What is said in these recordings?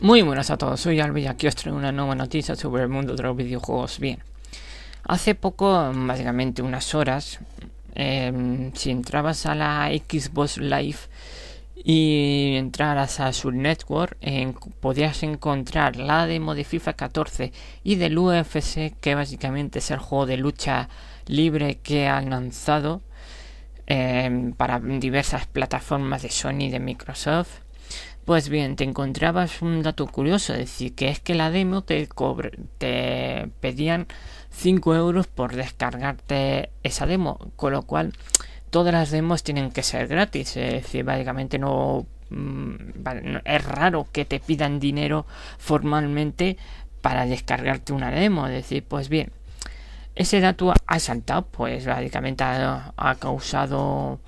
Muy buenas a todos, soy Alvi y aquí os traigo una nueva noticia sobre el mundo de los videojuegos. Bien, hace poco, básicamente unas horas, em, si entrabas a la Xbox Live y entraras a su network, podías encontrar la demo de FIFA 14 y del UFC, que básicamente es el juego de lucha libre que han lanzado em, para diversas plataformas de Sony y de Microsoft. Pues bien, te encontrabas un dato curioso, es decir, que es que la demo te, cobre, te pedían 5 euros por descargarte esa demo, con lo cual todas las demos tienen que ser gratis, es decir, básicamente mm, no, es raro que te pidan dinero formalmente para descargarte una demo, es decir, pues bien, ese dato ha saltado, pues básicamente ha causado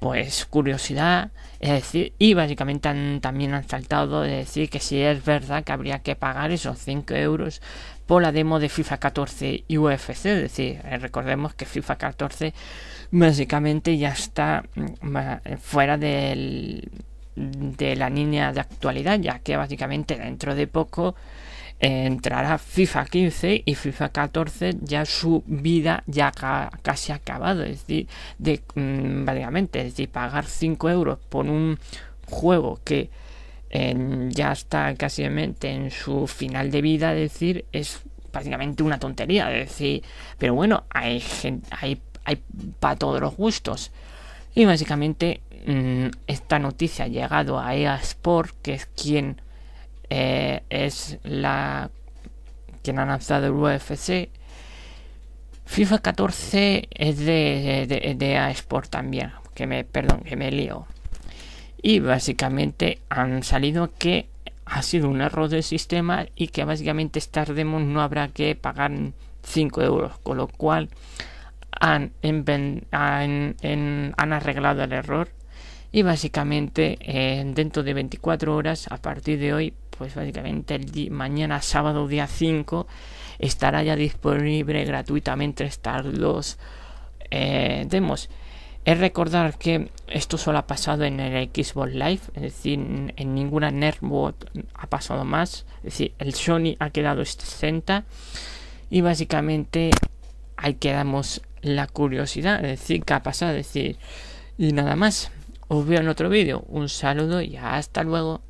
pues curiosidad, es decir, y básicamente también han saltado de decir que si es verdad que habría que pagar esos 5 euros por la demo de FIFA 14 y UFC, es decir, eh, recordemos que FIFA 14 básicamente ya está mm, eh, fuera del, de la línea de actualidad, ya que básicamente dentro de poco entrará FIFA 15 y FIFA 14 ya su vida ya casi acabado es decir de, mm, básicamente es decir pagar 5 euros por un juego que eh, ya está casi en su final de vida es decir es prácticamente una tontería es decir pero bueno hay hay para todos los gustos y básicamente mm, esta noticia ha llegado a EA Sport que es quien eh, es la quien ha lanzado el UFC. FIFA 14 es de, de, Sport también, que me, perdón, que me lío. Y básicamente han salido que ha sido un error del sistema y que básicamente estas demos no habrá que pagar 5 euros, con lo cual han, han arreglado el error y básicamente eh, dentro de 24 horas a partir de hoy pues básicamente el mañana sábado día 5 estará ya disponible gratuitamente estar dos eh, demos es recordar que esto solo ha pasado en el Xbox Live, es decir, en ninguna Nerdbot ha pasado más, es decir, el Sony ha quedado 60 y básicamente ahí quedamos la curiosidad, es decir, qué ha pasado, es decir, y nada más. Os veo en otro vídeo. Un saludo y hasta luego.